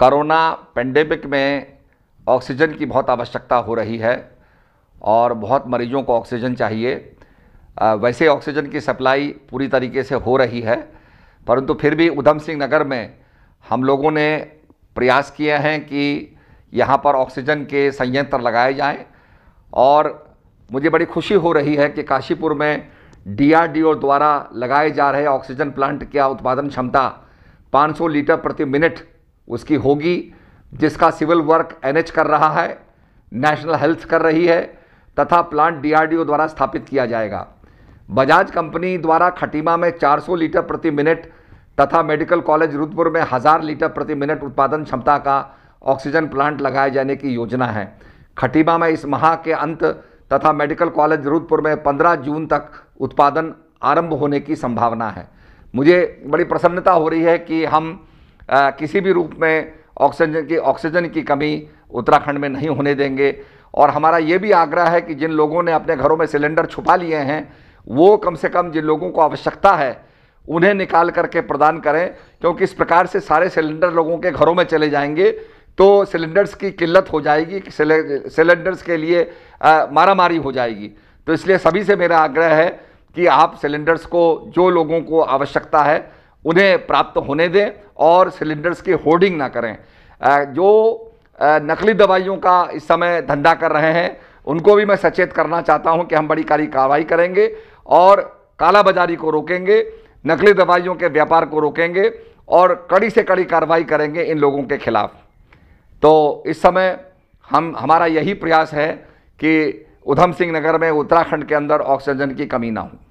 corona pandemic में oxygen की बहुत आवश्यकता हो रही है और बहुत मरीजों को ऑक्सीजन चाहिए वैसे ऑक्सीजन की सप्लाई पूरी तरीके से हो रही है परंतु फिर भी उधम सिंह नगर में हम लोगों ने प्रयास किए हैं कि यहाँ पर ऑक्सीजन के संयंत्र लगाए जाएं और मुझे बड़ी खुशी हो रही है कि काशीपुर में डीआरडीओ द्वारा लगाए जा रहे ऑक्सीजन प्लांट का उत्पादन क्षमता 500 लीटर प्रति मिनट उसकी होगी जिसका सिविल वर्क एनएच कर रहा है नेशनल हेल्थ कर रही है तथा प्लांट डीआरडीओ द्वारा स्थापित किया जाएगा बजाज कंपनी द्वारा खटीमा में 400 लीटर प्रति मिनट तथा मेडिकल कॉलेज रुद्रपुर में हज़ार लीटर प्रति मिनट उत्पादन क्षमता का ऑक्सीजन प्लांट लगाए जाने की योजना है खटीमा में इस माह के अंत तथा मेडिकल कॉलेज रुद्रपुर में पंद्रह जून तक उत्पादन आरंभ होने की संभावना है मुझे बड़ी प्रसन्नता हो रही है कि हम आ, किसी भी रूप में ऑक्सीजन की ऑक्सीजन की कमी उत्तराखंड में नहीं होने देंगे और हमारा ये भी आग्रह है कि जिन लोगों ने अपने घरों में सिलेंडर छुपा लिए हैं वो कम से कम जिन लोगों को आवश्यकता है उन्हें निकाल करके प्रदान करें क्योंकि इस प्रकार से सारे सिलेंडर लोगों के घरों में चले जाएंगे तो सिलेंडर्स की किल्लत हो जाएगी सिलेंडर्स के लिए मारामारी हो जाएगी तो इसलिए सभी से मेरा आग्रह है कि आप सिलेंडर्स को जो लोगों को आवश्यकता है उन्हें प्राप्त होने दें और सिलेंडर्स की होर्डिंग ना करें जो नकली दवाइयों का इस समय धंधा कर रहे हैं उनको भी मैं सचेत करना चाहता हूं कि हम बड़ी कारी कार्रवाई करेंगे और कालाबाजारी को रोकेंगे नकली दवाइयों के व्यापार को रोकेंगे और कड़ी से कड़ी कार्रवाई करेंगे इन लोगों के खिलाफ तो इस समय हम हमारा यही प्रयास है कि उधम सिंह नगर में उत्तराखंड के अंदर ऑक्सीजन की कमी ना हो